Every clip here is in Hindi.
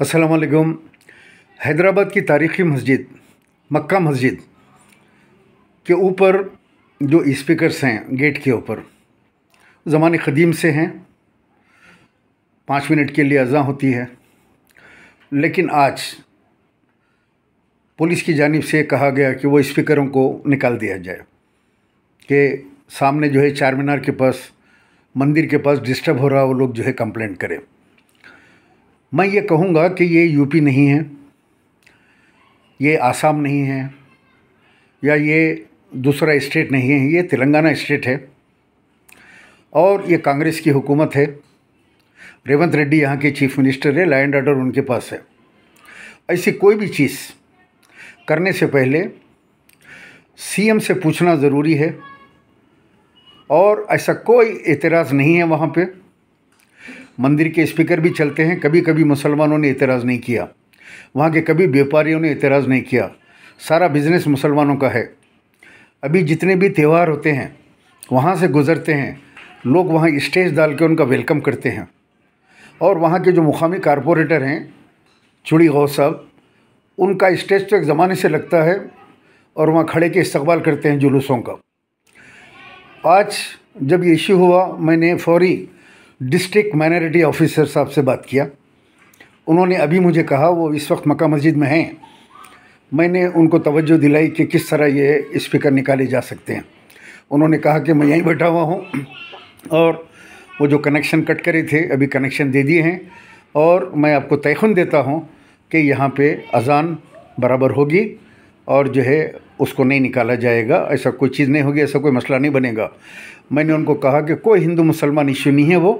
असलकम हैदराबाद की तारीख़ी मस्जिद मक्का मस्जिद के ऊपर जो इस्पीकरस हैं गेट के ऊपर ज़माने क़दीम से हैं पाँच मिनट के लिए अज़ा होती है लेकिन आज पुलिस की जानब से कहा गया कि वो इस्पीकरों को निकाल दिया जाए कि सामने जो है चार मीनार के पास मंदिर के पास डिस्टर्ब हो रहा है वो लोग जो है कंप्लेंट करें मैं ये कहूँगा कि ये यूपी नहीं है ये आसाम नहीं है या ये दूसरा स्टेट नहीं है ये तेलंगाना स्टेट है और ये कांग्रेस की हुकूमत है रेवंत रेड्डी यहाँ के चीफ मिनिस्टर है लैंड ऑर्डर उनके पास है ऐसी कोई भी चीज़ करने से पहले सीएम से पूछना ज़रूरी है और ऐसा कोई एतराज़ नहीं है वहाँ पे मंदिर के स्पीकर भी चलते हैं कभी कभी मुसलमानों ने एतराज़ नहीं किया वहाँ के कभी व्यापारियों ने एतराज़ नहीं किया सारा बिजनेस मुसलमानों का है अभी जितने भी त्यौहार होते हैं वहाँ से गुज़रते हैं लोग वहाँ स्टेज डाल के उनका वेलकम करते हैं और वहाँ के जो मुकामी कारपोरेटर हैं चुड़ी गौ साहब उनका स्टेज तो एक ज़माने से लगता है और वहाँ खड़े के इस्तबाल करते हैं जुलूसों का आज जब ये इशू हुआ मैंने फौरी डिस्ट्रिक्ट माइनॉरिटी ऑफिसर साहब से बात किया उन्होंने अभी मुझे कहा वो इस वक्त मक्का मस्जिद में हैं मैंने उनको तवज्जो दिलाई कि किस तरह ये स्पीकर निकाले जा सकते हैं उन्होंने कहा कि मैं यहीं बैठा हुआ हूँ और वो जो कनेक्शन कट करे थे अभी कनेक्शन दे दिए हैं और मैं आपको तयखन देता हूँ कि यहाँ पे अजान बराबर होगी और जो है उसको नहीं निकाला जाएगा ऐसा कोई चीज़ नहीं होगी ऐसा कोई मसला नहीं बनेगा मैंने उनको कहा कि कोई हिंदू मुसलमान इश्यू नहीं है वो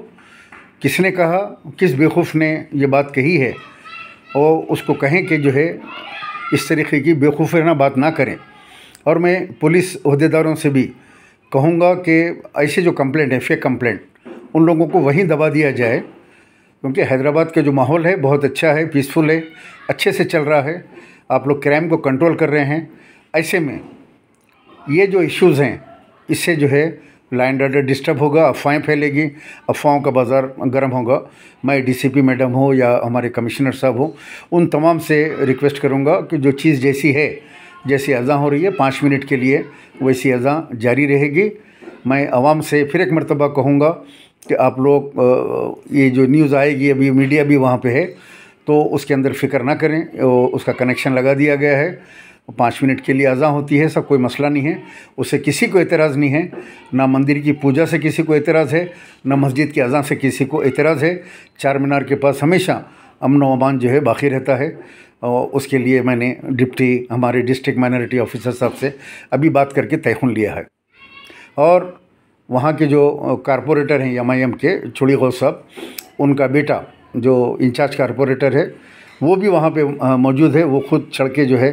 किसने कहा किस बेवकूफ़ ने ये बात कही है और उसको कहें कि जो है इस तरीके की बेवकूफ़ाना बात ना करें और मैं पुलिस अहदेदारों से भी कहूँगा कि ऐसे जो कंप्लेंट है फेक कंप्लेंट उन लोगों को वहीं दबा दिया जाए क्योंकि हैदराबाद का जो माहौल है बहुत अच्छा है पीसफुल है अच्छे से चल रहा है आप लोग क्राइम को कंट्रोल कर रहे हैं ऐसे में ये जो इश्यूज़ हैं इससे जो है लाइन डाटा डिस्टर्ब होगा अफवाहें फैलेगी अफवाहों का बाज़ार गर्म होगा मैं डीसीपी मैडम हो या हमारे कमिश्नर साहब हो उन तमाम से रिक्वेस्ट करूँगा कि जो चीज़ जैसी है जैसी अज़ा हो रही है पाँच मिनट के लिए वैसी अज़ा जारी रहेगी मैं आवाम से फिर एक मरतबा कहूँगा कि आप लोग ये जो न्यूज़ आएगी अभी मीडिया भी वहाँ पे है तो उसके अंदर फ़िक्र ना करें उसका कनेक्शन लगा दिया गया है पाँच मिनट के लिए अज़ा होती है सब कोई मसला नहीं है उससे किसी को एतराज़ नहीं है ना मंदिर की पूजा से किसी को एतराज़ है ना मस्जिद की अज़ा से किसी को एतराज़ है चार मीनार के पास हमेशा अमन अमान जो है बाकी रहता है और उसके लिए मैंने डिप्टी हमारे डिस्ट्रिक्ट माइनॉरिटी ऑफिसर साहब से अभी बात करके तयन लिया है और वहाँ के जो कारपोरेटर हैं एम आई एम के चुड़ी गौ साहब उनका बेटा जो इंचार्ज कारपोरेटर है वो भी वहाँ पे मौजूद है वो खुद के जो है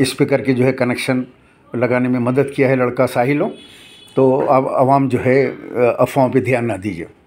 इस्पीकर के जो है कनेक्शन लगाने में मदद किया है लड़का साहिलों तो अब आवाम जो है अफवाहों पे ध्यान ना दीजिए